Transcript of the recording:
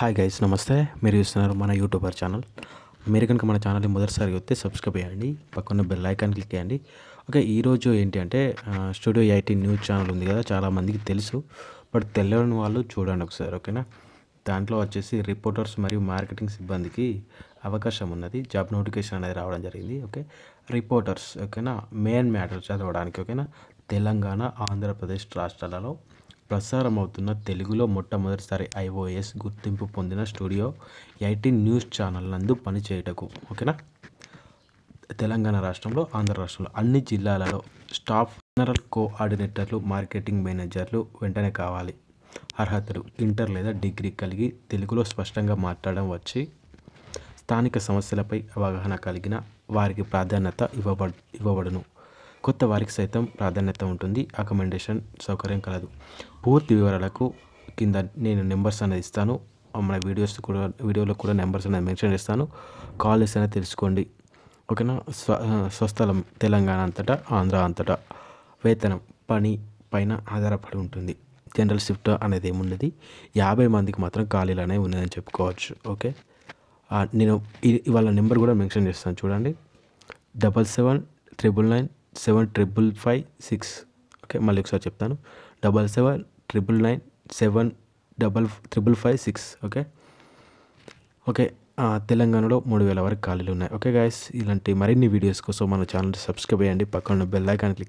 hi guys నమస్తే మీరు చూస్తున్నారు మన యూట్యూబర్ ఛానల్ మీరు కనుక మన ఛానల్ని మొదటిసారి వస్తే సబ్స్క్రైబ్ చేయండి పక్కన బెల్ ఐకాన్ క్లిక్ చేయండి ఓకే ఈరోజు ఏంటి అంటే స్టూడియో ఐటీ న్యూస్ ఛానల్ ఉంది కదా చాలామందికి తెలుసు బట్ తెలియని వాళ్ళు చూడండి ఒకసారి ఓకేనా దాంట్లో వచ్చేసి రిపోర్టర్స్ మరియు మార్కెటింగ్ సిబ్బందికి అవకాశం ఉన్నది జాబ్ నోటిఫికేషన్ అనేది రావడం జరిగింది ఓకే రిపోర్టర్స్ ఓకేనా మెయిన్ మ్యాటర్ చదవడానికి ఓకేనా తెలంగాణ ఆంధ్రప్రదేశ్ రాష్ట్రాలలో ప్రసారం అవుతున్న తెలుగులో మొట్టమొదటిసారి ఐఓఎస్ గుర్తింపు పొందిన స్టూడియో ఎయిటీన్ న్యూస్ ఛానల్ నందు పనిచేయటకు ఓకేనా తెలంగాణ రాష్ట్రంలో ఆంధ్ర రాష్ట్రంలో అన్ని జిల్లాలలో స్టాఫ్ జనరల్ కోఆర్డినేటర్లు మార్కెటింగ్ మేనేజర్లు వెంటనే కావాలి అర్హతలు ఇంటర్ లేదా డిగ్రీ కలిగి తెలుగులో స్పష్టంగా మాట్లాడడం వచ్చి స్థానిక సమస్యలపై అవగాహన కలిగిన వారికి ప్రాధాన్యత ఇవ్వబడు ఇవ్వబడును కొత్త వారికి సైతం ప్రాధాన్యత ఉంటుంది అకమెండేషన్ సౌకర్యం కలదు పూర్తి వివరాలకు కింద నేను నెంబర్స్ అనేది ఇస్తాను మన వీడియోస్ కూడా వీడియోలో కూడా నెంబర్స్ అనేది మెన్షన్ చేస్తాను కాల్ చేస్తేనే తెలుసుకోండి ఓకేనా స్వ స్వస్థలం తెలంగాణ అంతటా ఆంధ్ర అంతటా వేతనం పని పైన ఆధారపడి ఉంటుంది జనరల్ షిఫ్ట్ అనేది ఏమున్నది యాభై మందికి మాత్రం ఖాళీలు అనేవి ఉన్నదని చెప్పుకోవచ్చు ఓకే నేను ఇవాళ నెంబర్ కూడా మెన్షన్ చేస్తాను చూడండి double seven triple nine seven triple five six okay మళ్ళీ ఒకసారి చెప్తాను double seven triple nine seven double triple five six okay okay తెలంగాణలో మూడు వేల వరకు ఖాళీలు ఉన్నాయి ఓకే గాయస్ ఇలాంటి మరిన్ని వీడియోస్ కోసం మన ఛానల్ సబ్స్క్రైబ్ చేయండి పక్కన బెల్ ఐకాన్ క్లిక్